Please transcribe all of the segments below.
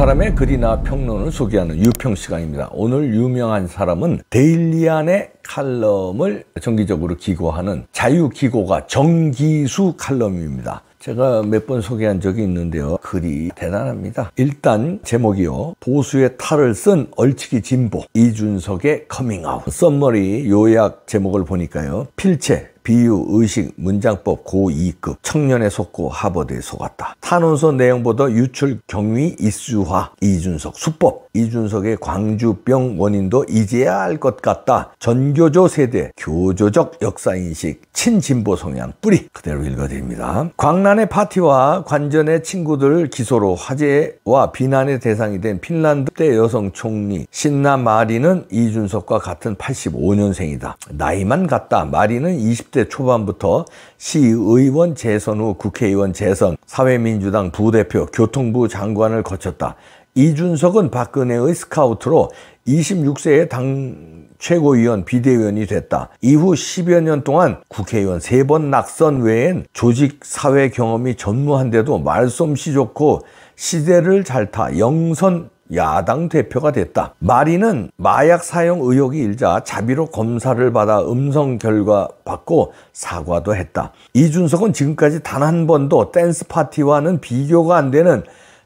사람의 글이나 평론을 소개하는 유평 시간입니다. 오늘 유명한 사람은 데일리안의 칼럼을 정기적으로 기고하는 자유기고가 정기수 칼럼입니다. 제가 몇 번 소개한 적이 있는데요. 글이 대단합니다. 일단 제목이요. 보수의 탈을 쓴 얼치기 진보 이준석의 커밍아웃 썸머리 요약 제목을 보니까요. 필체 비유, 의식, 문장법 고2급 청년의 속고 하버드에 속았다. 탄원서 내용보다 유출 경위 이수화 이준석 수법 이준석의 광주병 원인도 이제야 알 것 같다. 전교조 세대 교조적 역사인식 친진보 성향 뿌리 그대로 읽어드립니다. 광란의 파티와 관전의 친구들 기소로 화제와 비난의 대상이 된 핀란드 때 여성 총리 신나 마리는 이준석과 같은 85년생이다. 나이만 같다. 마리는 20 20대 초반부터 시의원 재선 후 국회의원 재선, 사회민주당 부대표, 교통부 장관을 거쳤다. 이준석은 박근혜의 스카우트로 26세에 당 최고위원 비대위원이 됐다. 이후 10여 년 동안 국회의원 3번 낙선 외엔 조직 사회 경험이 전무한데도 말솜씨 좋고 시대를 잘 타 영선 야당 대표가 됐다. 마리는 마약 사용 의혹이 일자 자비로 검사를 받아 음성 결과 받고 사과도 했다. 이준석은 지금까지 단 한 번도 댄스 파티와는 비교가 안 되는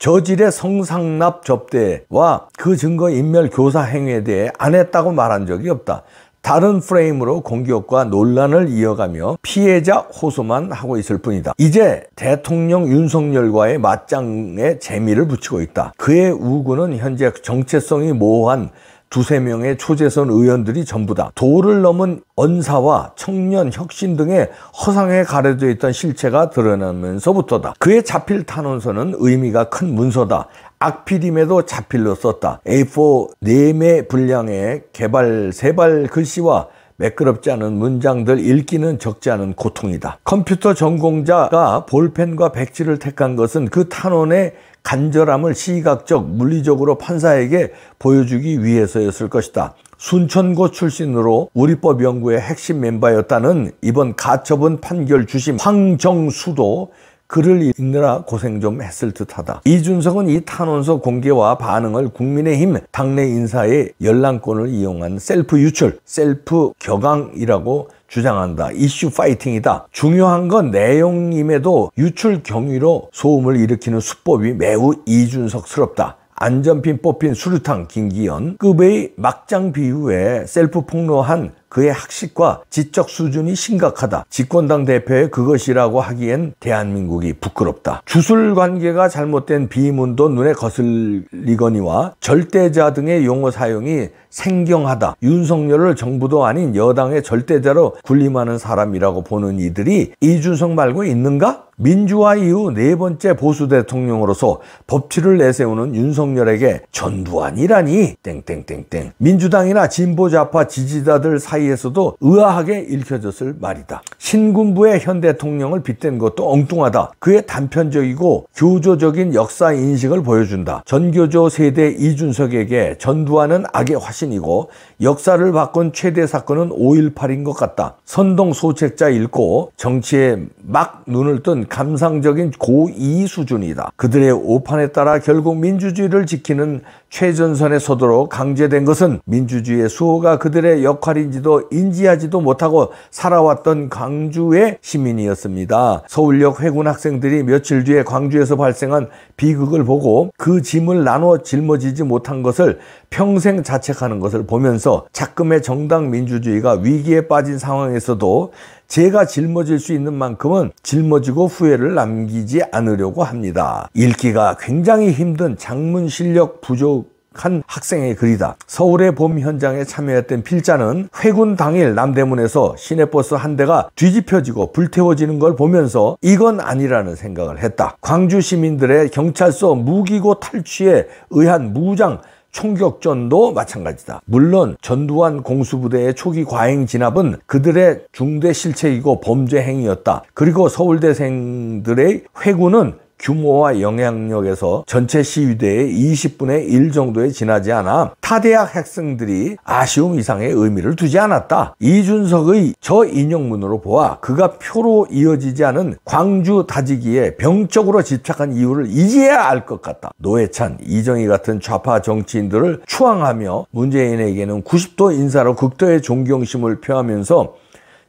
저질의 성상납 접대와 그 증거 인멸 교사 행위에 대해 안 했다고 말한 적이 없다. 다른 프레임으로 공격과 논란을 이어가며 피해자 호소만 하고 있을 뿐이다. 이제 대통령 윤석열과의 맞짱에 재미를 붙이고 있다. 그의 우구는 현재 정체성이 모호한 두세 명의 초재선 의원들이 전부다. 도를 넘은 언사와 청년 혁신 등의 허상에 가려져 있던 실체가 드러나면서부터다. 그의 자필 탄원서는 의미가 큰 문서다. 악필임에도 자필로 썼다. A4 4매 분량의 개발 세발 글씨와 매끄럽지 않은 문장들 읽기는 적지 않은 고통이다. 컴퓨터 전공자가 볼펜과 백지를 택한 것은 그 탄원의 간절함을 시각적, 물리적으로 판사에게 보여주기 위해서였을 것이다. 순천고 출신으로 우리법 연구의 핵심 멤버였다는 이번 가처분 판결 주심 황정수도 글을 읽느라 고생 좀 했을 듯하다. 이준석은 이 탄원서 공개와 반응을 국민의힘 당내 인사의 열람권을 이용한 셀프 유출, 셀프 격앙이라고 주장한다. 이슈 파이팅이다. 중요한 건 내용임에도 유출 경위로 소음을 일으키는 수법이 매우 이준석스럽다. 안전핀 뽑힌 수류탄 김기현 급의 막장 비유에 셀프 폭로한 그의 학식과 지적 수준이 심각하다. 집권당 대표의 그것이라고 하기엔 대한민국이 부끄럽다. 주술 관계가 잘못된 비문도 눈에 거슬리거니와 절대자 등의 용어 사용이 생경하다. 윤석열을 정부도 아닌 여당의 절대자로 군림하는 사람이라고 보는 이들이 이준석 말고 있는가? 민주화 이후 네 번째 보수 대통령으로서 법치를 내세우는 윤석열에게 전두환이라니 땡땡땡땡 민주당이나 진보 좌파 지지자들 사이 사이에서도 의아하게 읽혀졌을 말이다. 신군부의 현 대통령을 빗댄 것도 엉뚱하다. 그의 단편적이고 교조적인 역사 인식을 보여준다. 전교조 세대 이준석에게 전두환은 악의 화신이고 역사를 바꾼 최대 사건은 5.18인 것 같다. 선동 소책자 읽고 정치에 막 눈을 뜬 감상적인 고2 수준이다. 그들의 오판에 따라 결국 민주주의를 지키는 최전선에 서도록 강제된 것은 민주주의의 수호가 그들의 역할인지도 자신도 인지하지도 못하고 살아왔던 광주의 시민이었습니다. 서울역 회군 학생들이 며칠 뒤에 광주에서 발생한 비극을 보고 그 짐을 나눠 짊어지지 못한 것을 평생 자책하는 것을 보면서 작금의 정당 민주주의가 위기에 빠진 상황에서도 제가 짊어질 수 있는 만큼은 짊어지고 후회를 남기지 않으려고 합니다. 읽기가 굉장히 힘든 장문 실력 부족 한 학생의 글이다. 서울의 봄 현장에 참여했던 필자는 회군 당일 남대문에서 시내버스 한 대가 뒤집혀지고 불태워지는 걸 보면서 이건 아니라는 생각을 했다. 광주 시민들의 경찰서 무기고 탈취에 의한 무장 총격전도 마찬가지다. 물론 전두환 공수부대의 초기 과잉 진압은 그들의 중대 실책이고 범죄 행위였다. 그리고 서울대생들의 회군은 규모와 영향력에서 전체 시위대의 20분의 1 정도에 지나지 않아 타 대학 학생들이 아쉬움 이상의 의미를 두지 않았다. 이준석의 저 인용문으로 보아 그가 표로 이어지지 않은 광주 다지기에 병적으로 집착한 이유를 이제야 알 것 같다. 노회찬, 이정희 같은 좌파 정치인들을 추앙하며 문재인에게는 90도 인사로 극도의 존경심을 표하면서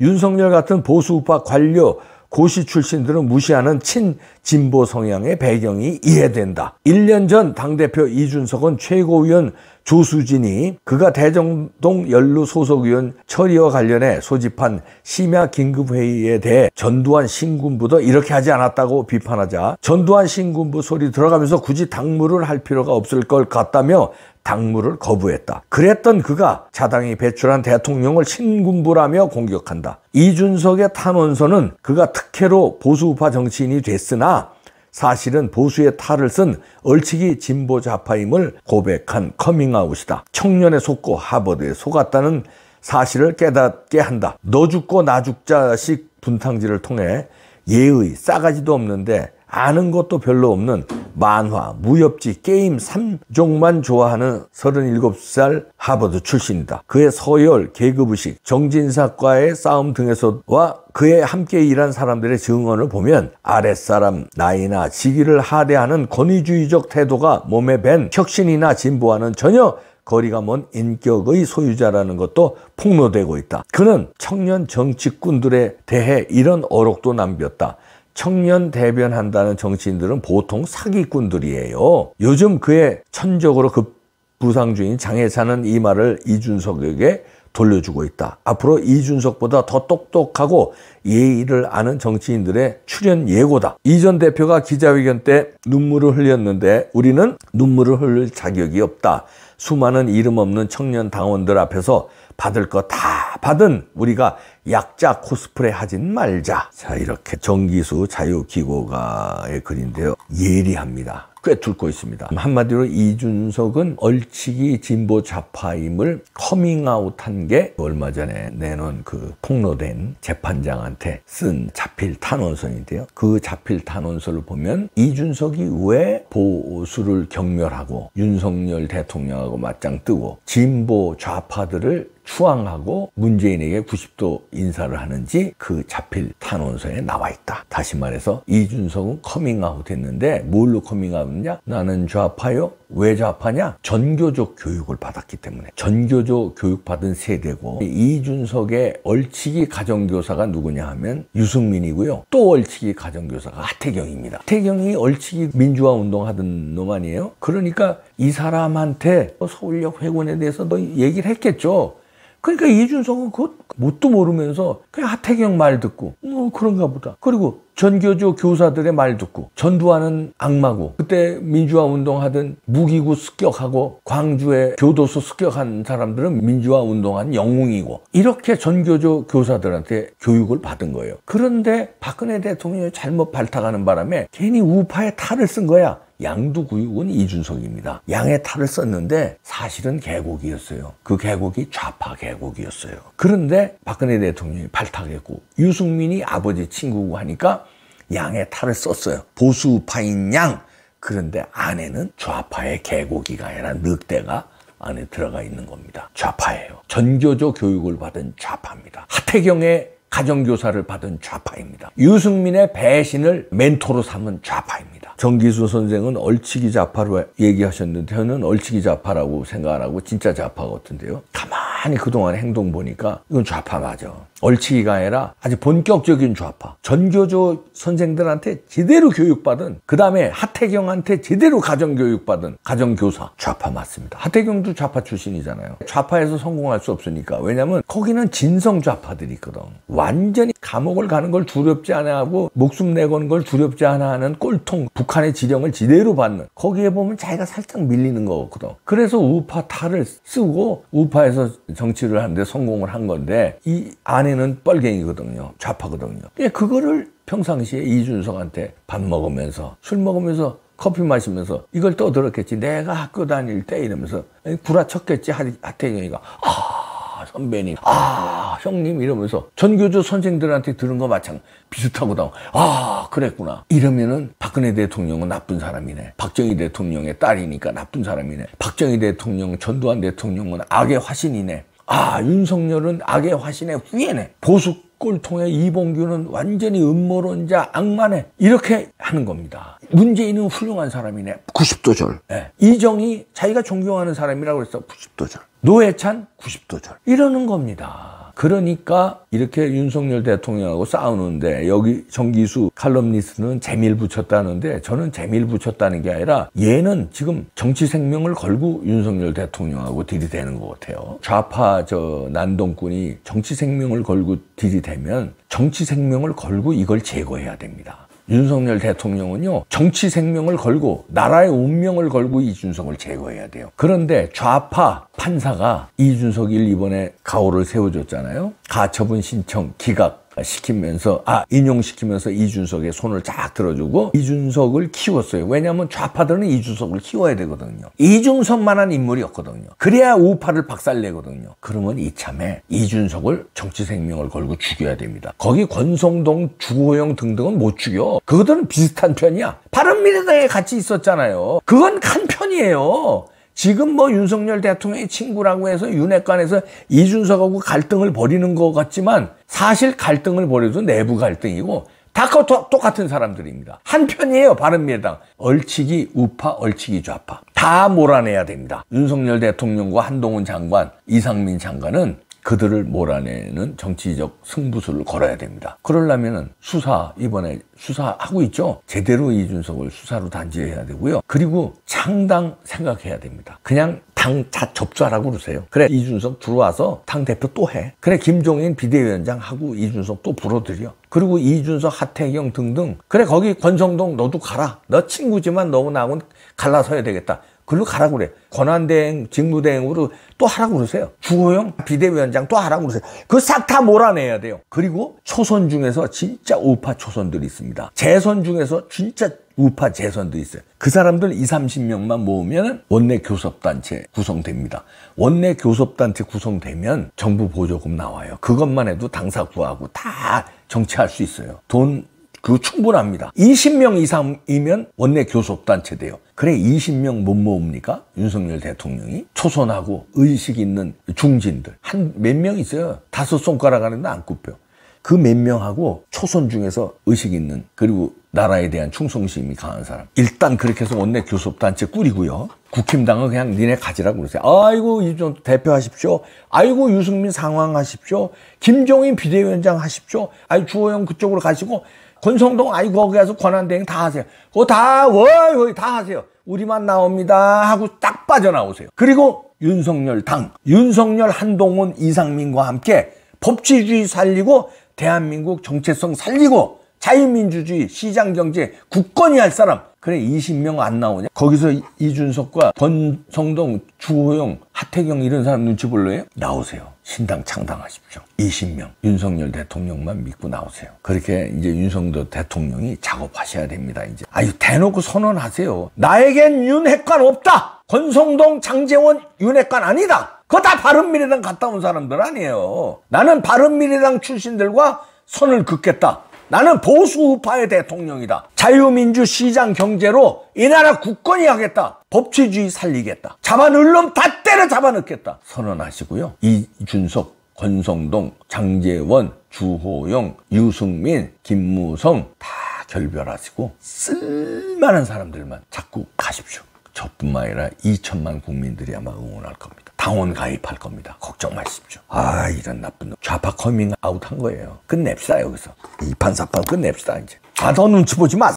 윤석열 같은 보수우파 관료 고시 출신들은 무시하는 친진보 성향의 배경이 이해된다. 1년 전 당대표 이준석은 최고위원 조수진이 그가 대정동 연루 소속 위원 처리와 관련해 소집한 심야 긴급회의에 대해 전두환 신군부도 이렇게 하지 않았다고 비판하자 전두환 신군부 소리 들어가면서 굳이 당무를 할 필요가 없을 것 같다며 당무를 거부했다. 그랬던 그가 자당이 배출한 대통령을 신군부라며 공격한다. 이준석의 탄원서는 그가 특혜로 보수우파 정치인이 됐으나 사실은 보수의 탈을 쓴 얼치기 진보 좌파임을 고백한 커밍아웃이다. 청년의 속고 하버드에 속았다는 사실을 깨닫게 한다. 너 죽고 나 죽자식 분탕질을 통해 예의 싸가지도 없는데 아는 것도 별로 없는 만화, 무협지, 게임 3종만 좋아하는 37살 하버드 출신이다. 그의 서열, 계급의식, 정진사과의 싸움 등에서와 그에 함께 일한 사람들의 증언을 보면 아랫사람 나이나 직위를 하대하는 권위주의적 태도가 몸에 밴 혁신이나 진보와는 전혀 거리가 먼 인격의 소유자라는 것도 폭로되고 있다. 그는 청년 정치꾼들에 대해 이런 어록도 남겼다. 청년 대변한다는 정치인들은 보통 사기꾼들이에요. 요즘 그의 천적으로 급부상 그 중인 장해사는이 말을 이준석에게 돌려주고 있다. 앞으로 이준석보다 더 똑똑하고 예의를 아는 정치인들의 출연 예고다. 이 전 대표가 기자회견 때 눈물을 흘렸는데 우리는 눈물을 흘릴 자격이 없다. 수많은 이름 없는 청년 당원들 앞에서 받을 거 다 받은 우리가 약자 코스프레 하진 말자. 자, 이렇게 정기수 자유기고가의 글인데요. 예리합니다. 꽤 뚫고 있습니다. 한마디로 이준석은 얼치기 진보 좌파임을 커밍아웃한 게 얼마 전에 내놓은 그 폭로된 재판장한테 쓴 자필 탄원서인데요. 그 자필 탄원서를 보면 이준석이 왜 보수를 경멸하고 윤석열 대통령하고 맞짱 뜨고 진보 좌파들을 추앙하고 문재인에게 90도 인사를 하는지 그 자필 탄원서에 나와 있다. 다시 말해서 이준석은 커밍아웃 했는데 뭘로 커밍아웃냐? 나는 좌파요? 왜 좌파냐? 전교조 교육을 받았기 때문에 전교조 교육받은 세대고 이준석의 얼치기 가정교사가 누구냐 하면 유승민이고요. 또 얼치기 가정교사가 하태경입니다. 하태경이 얼치기 민주화 운동하던 놈 아니에요? 그러니까 이 사람한테 어, 서울역 회군에 대해서 너 얘기를 했겠죠. 그러니까 이준석은 그것 뭣도 모르면서 그냥 하태경 말 듣고 뭐 그런가 보다. 그리고 전교조 교사들의 말 듣고 전두환은 악마고 그때 민주화 운동하던 무기구 습격하고 광주에 교도소 습격한 사람들은 민주화 운동한 영웅이고 이렇게 전교조 교사들한테 교육을 받은 거예요. 그런데 박근혜 대통령이 잘못 발탁하는 바람에 괜히 우파에 탈을 쓴 거야. 양두구육은 이준석입니다. 양의 탈을 썼는데 사실은 계곡이었어요. 그 계곡이 좌파 계곡이었어요. 그런데 박근혜 대통령이 발탁했고 유승민이 아버지 친구고 하니까 양의 탈을 썼어요. 보수파인 양. 그런데 안에는 좌파의 계곡이가 아니라 늑대가 안에 들어가 있는 겁니다. 좌파예요. 전교조 교육을 받은 좌파입니다. 하태경의 가정교사를 받은 좌파입니다. 유승민의 배신을 멘토로 삼은 좌파입니다. 정기수 선생은 얼치기 좌파로 얘기하셨는데 저는 얼치기 좌파라고 생각 안 하고 진짜 좌파 같은데요. 가만히 그동안 행동 보니까 이건 좌파 맞아. 얼치기가 아니라 아주 본격적인 좌파. 전교조 선생들한테 제대로 교육받은 그다음에 하태경한테 제대로 가정교육받은 가정교사 좌파 맞습니다. 하태경도 좌파 출신이잖아요. 좌파에서 성공할 수 없으니까. 왜냐면 거기는 진성 좌파들이 있거든. 완전히 감옥을 가는 걸 두렵지 않아 하고 목숨 내건 걸 두렵지 않아 하는 꼴통 북한의 지령을 지대로 받는 거기에 보면 자기가 살짝 밀리는 거거든. 그래서 우파 탈을 쓰고 우파에서 정치를 하는데 성공을 한 건데 이 안에 박근혜는 뻘갱이거든요. 좌파거든요. 예, 그거를 평상시에 이준석한테 밥 먹으면서 술 먹으면서 커피 마시면서 이걸 떠들었겠지. 내가 학교 다닐 때 이러면서 구라쳤겠지. 하태경이가 아 선배님 아 형님 이러면서 전교조 선생들한테 들은 거 마찬 가지 비슷하고 다아 그랬구나 이러면은 박근혜 대통령은 나쁜 사람이네 박정희 대통령의 딸이니까 나쁜 사람이네 박정희 대통령 전두환 대통령은 악의 화신이네 아 윤석열은 악의 화신의 후예네. 보수골 통해 이봉규는 완전히 음모론자 악마네. 이렇게 하는 겁니다. 문재인은 훌륭한 사람이네. 90도절. 네. 예. 이정희 자기가 존경하는 사람이라고 그랬어. 90도절. 노회찬 90도절. 이러는 겁니다. 그러니까 이렇게 윤석열 대통령하고 싸우는데 여기 정기수 칼럼니스트는 재미를 붙였다는데 저는 재미를 붙였다는 게 아니라 얘는 지금 정치 생명을 걸고 윤석열 대통령하고 들이대는 것 같아요. 좌파 저 난동꾼이 정치 생명을 걸고 들이대면 정치 생명을 걸고 이걸 제거해야 됩니다. 윤석열 대통령은요 정치 생명을 걸고 나라의 운명을 걸고 이준석을 제거해야 돼요. 그런데 좌파 판사가 이준석이 이번에 가오를 세워줬잖아요. 가처분 신청 기각 시키면서 아 인용시키면서 이준석의 손을 쫙 들어주고 이준석을 키웠어요. 왜냐하면 좌파들은 이준석을 키워야 되거든요. 이준석만한 인물이었거든요. 그래야 우파를 박살내거든요. 그러면 이참에 이준석을 정치 생명을 걸고 죽여야 됩니다. 거기 권성동, 주호영 등등은 못 죽여. 그것들은 비슷한 편이야. 바른미래당에 같이 있었잖아요. 그건 한 편이에요. 지금 뭐 윤석열 대통령의 친구라고 해서 윤핵관에서 이준석하고 갈등을 벌이는 것 같지만 사실 갈등을 벌여도 내부 갈등이고 다 똑같은 사람들입니다. 한편이에요. 바른미래당. 얼치기 우파, 얼치기 좌파. 다 몰아내야 됩니다. 윤석열 대통령과 한동훈 장관, 이상민 장관은 그들을 몰아내는 정치적 승부수를 걸어야 됩니다. 그러려면 수사 이번에 수사하고 있죠. 제대로 이준석을 수사로 단죄해야 되고요. 그리고 창당 생각해야 됩니다. 그냥 당 자 접수하라고 그러세요. 그래 이준석 들어와서 당 대표 또 해. 그래 김종인 비대위원장 하고 이준석 또 불어들여. 그리고 이준석, 하태경 등등. 그래 거기 권성동 너도 가라. 너 친구지만 너무나는 갈라서야 되겠다. 글로 가라고 그래. 권한대행, 직무대행으로 또 하라고 그러세요. 주호영 비대위원장 또 하라고 그러세요. 그거 싹 다 몰아내야 돼요. 그리고 초선 중에서 진짜 우파 초선들이 있습니다. 재선 중에서 진짜 우파 재선도 있어요. 그 사람들 20, 30명만 모으면 원내 교섭단체 구성됩니다. 원내 교섭단체 구성되면 정부 보조금 나와요. 그것만 해도 당사 구하고 다 정치할 수 있어요. 돈, 그 충분합니다. 20명 이상이면 원내 교섭단체 돼요. 그래 20명 못 모읍니까? 윤석열 대통령이 초선하고 의식 있는 중진들 한 몇 명 있어요. 다섯 손가락 안에는 안 굽혀. 그 몇 명하고 초선 중에서 의식 있는 그리고 나라에 대한 충성심이 강한 사람. 일단 그렇게 해서 원내 교섭단체 꾸리고요. 국힘당은 그냥 니네 가지라고 그러세요. 아이고 이정 대표하십시오. 아이고 유승민 상황하십시오. 김종인 비대위원장 하십시오. 아이 주호영 그쪽으로 가시고 권성동 아이고 거기 가서 권한대행 다 하세요. 그거 다 워이 다 하세요. 우리만 나옵니다 하고 딱 빠져나오세요. 그리고 윤석열 당, 윤석열 한동훈 이상민과 함께 법치주의 살리고 대한민국 정체성 살리고 자유민주주의, 시장경제, 국권이 할 사람 그래 20명 안 나오냐? 거기서 이준석과 권성동, 주호영, 하태경 이런 사람 눈치 볼래요? 나오세요. 신당 창당하십시오. 20명 윤석열 대통령만 믿고 나오세요. 그렇게 이제 윤석열 대통령이 작업하셔야 됩니다. 이제 아유 대놓고 선언하세요. 나에겐 윤핵관 없다. 권성동, 장재원 윤핵관 아니다. 그거 다 바른미래당 갔다 온 사람들 아니에요. 나는 바른미래당 출신들과 선을 긋겠다. 나는 보수 우파의 대통령이다. 자유민주 시장 경제로 이 나라 국권이 하겠다. 법치주의 살리겠다. 잡아넣을놈 다 때려 잡아넣겠다. 선언하시고요. 이준석, 권성동, 장재원, 주호영, 유승민, 김무성 다 결별하시고 쓸만한 사람들만 자꾸 가십시오. 저뿐만 아니라 2천만 국민들이 아마 응원할 겁니다. 당원 가입할 겁니다. 걱정 마십시오. 아 이런 나쁜 놈. 좌파 커밍아웃 한 거예요. 끝냅시다 여기서. 이판 사판 끝냅시다 이제. 아 더 눈치 보지 마.